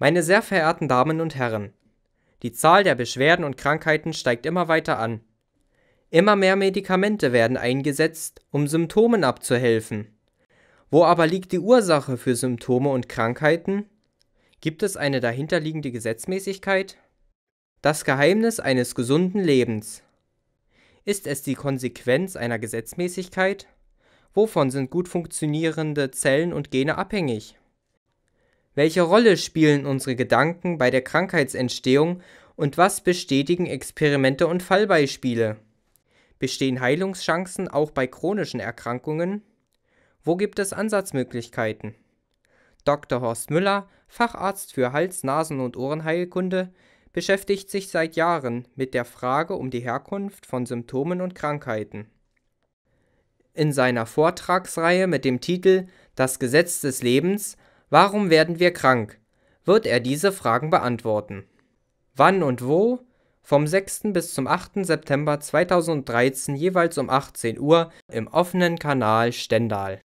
Meine sehr verehrten Damen und Herren, die Zahl der Beschwerden und Krankheiten steigt immer weiter an. Immer mehr Medikamente werden eingesetzt, um Symptomen abzuhelfen. Wo aber liegt die Ursache für Symptome und Krankheiten? Gibt es eine dahinterliegende Gesetzmäßigkeit? Das Geheimnis eines gesunden Lebens. Ist es die Konsequenz einer Gesetzmäßigkeit? Wovon sind gut funktionierende Zellen und Gene abhängig? Welche Rolle spielen unsere Gedanken bei der Krankheitsentstehung und was bestätigen Experimente und Fallbeispiele? Bestehen Heilungschancen auch bei chronischen Erkrankungen? Wo gibt es Ansatzmöglichkeiten? Dr. Horst Müller, Facharzt für Hals-, Nasen- und Ohrenheilkunde, beschäftigt sich seit Jahren mit der Frage um die Herkunft von Symptomen und Krankheiten. In seiner Vortragsreihe mit dem Titel Das Gesetz des Lebens Warum werden wir krank? wird er diese Fragen beantworten. Wann und wo? Vom 6. bis zum 8. September 2013 jeweils um 18 Uhr im offenen Kanal Stendal